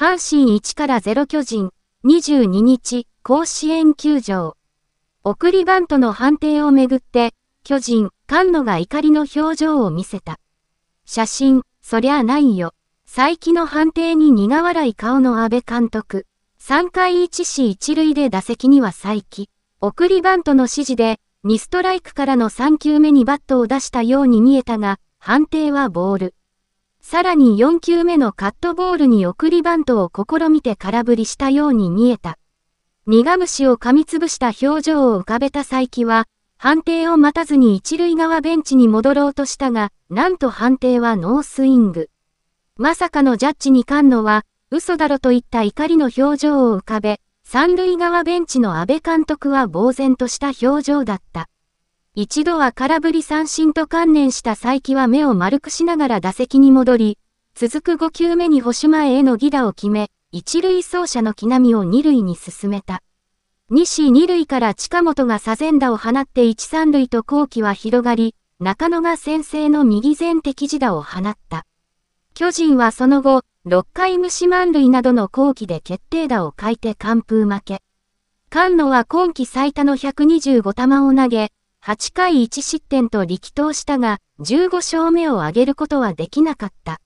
阪神1から0巨人、22日、甲子園球場。送りバントの判定をめぐって、巨人、菅野が怒りの表情を見せた。写真、そりゃないよ。佐伯の判定に苦笑い顔の安倍監督。3回1死1塁で打席には佐伯。送りバントの指示で、2ストライクからの3球目にバットを出したように見えたが、判定はボール。さらに4球目のカットボールに送りバントを試みて空振りしたように見えた。苦虫を噛みつぶした表情を浮かべた佐伯は、判定を待たずに一塁側ベンチに戻ろうとしたが、なんと判定はノースイング。まさかのジャッジに菅野は、嘘だろといった怒りの表情を浮かべ、三塁側ベンチの安倍監督は呆然とした表情だった。一度は空振り三振と観念した佐伯は目を丸くしながら打席に戻り、続く5球目に保守前への犠打を決め、一塁走者の木並みを二塁に進めた。西二塁から近本が左前打を放って一三塁と後期は広がり、中野が先制の右前敵自打を放った。巨人はその後、6回無視満塁などの後期で決定打を欠いて完封負け。菅野は今季最多の125球を投げ、8回1失点と力投したが、15勝目を挙げることはできなかった。